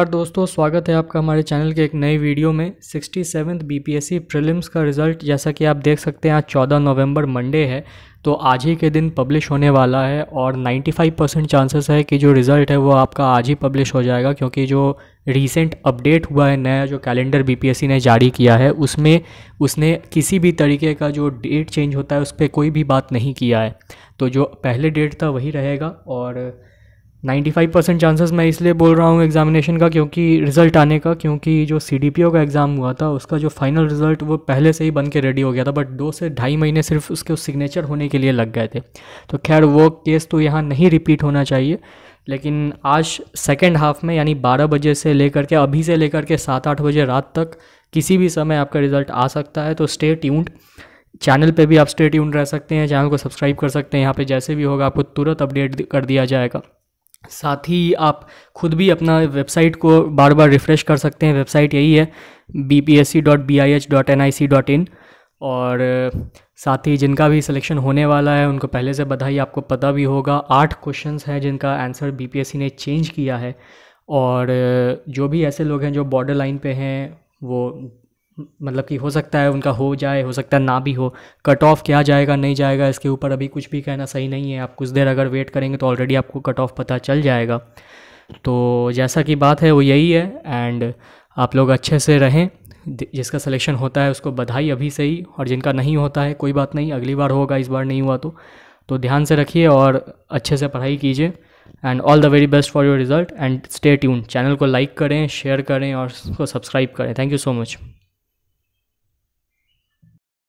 नमस्कार दोस्तों स्वागत है आपका हमारे चैनल के एक नए वीडियो में सिक्सटी सेवन्थ बी प्रीलिम्स का रिज़ल्ट जैसा कि आप देख सकते हैं आज 14 नवंबर मंडे है तो आज ही के दिन पब्लिश होने वाला है और 95 परसेंट चांसेस है कि जो रिज़ल्ट है वो आपका आज ही पब्लिश हो जाएगा क्योंकि जो रीसेंट अपडेट हुआ है नया जो कैलेंडर बीपीएससी ने जारी किया है उसमें उसने किसी भी तरीके का जो डेट चेंज होता है उस पर कोई भी बात नहीं किया है तो जो पहले डेट था वही रहेगा और 95 परसेंट चांसेस मैं इसलिए बोल रहा हूँ एग्जामिनेशन का क्योंकि रिज़ल्ट आने का क्योंकि जो सी का एग्ज़ाम हुआ था उसका जो फाइनल रिज़ल्ट वो पहले से ही बन के रेडी हो गया था बट दो से ढाई महीने सिर्फ उसके उस सिग्नेचर होने के लिए लग गए थे तो खैर वो केस तो यहाँ नहीं रिपीट होना चाहिए लेकिन आज सेकेंड हाफ में यानी बारह बजे से लेकर के अभी से लेकर के सात आठ बजे रात तक किसी भी समय आपका रिज़ल्ट आ सकता है तो स्टे ट्यून्ड चैनल पे भी आप स्टे ट्यून्ड रह सकते हैं चैनल को सब्सक्राइब कर सकते हैं यहाँ पे जैसे भी होगा आपको तुरंत अपडेट कर दिया जाएगा साथ ही आप खुद भी अपना वेबसाइट को बार बार रिफ़्रेश कर सकते हैं वेबसाइट यही है B P S C dot B I H dot N I C dot in और साथ ही जिनका भी सिलेक्शन होने वाला है उनको पहले से बधाई आपको पता भी होगा आठ क्वेश्चंस हैं जिनका आंसर सी ने चेंज किया है और जो भी ऐसे लोग हैं जो बॉर्डर लाइन पे हैं वो मतलब कि हो सकता है उनका हो जाए हो सकता है ना भी हो कट ऑफ क्या जाएगा नहीं जाएगा इसके ऊपर अभी कुछ भी कहना सही नहीं है आप कुछ देर अगर वेट करेंगे तो ऑलरेडी आपको कट ऑफ पता चल जाएगा तो जैसा कि बात है वो यही है एंड आप लोग अच्छे से रहें जिसका सिलेक्शन होता है उसको बधाई अभी से ही और जिनका नहीं होता है कोई बात नहीं अगली बार होगा इस बार नहीं हुआ तो तो ध्यान से रखिए और अच्छे से पढ़ाई कीजिए and all the very best for your result and stay tune channel को लाइक करें शेयर करें और उसको सब्सक्राइब करें थैंक यू सो मच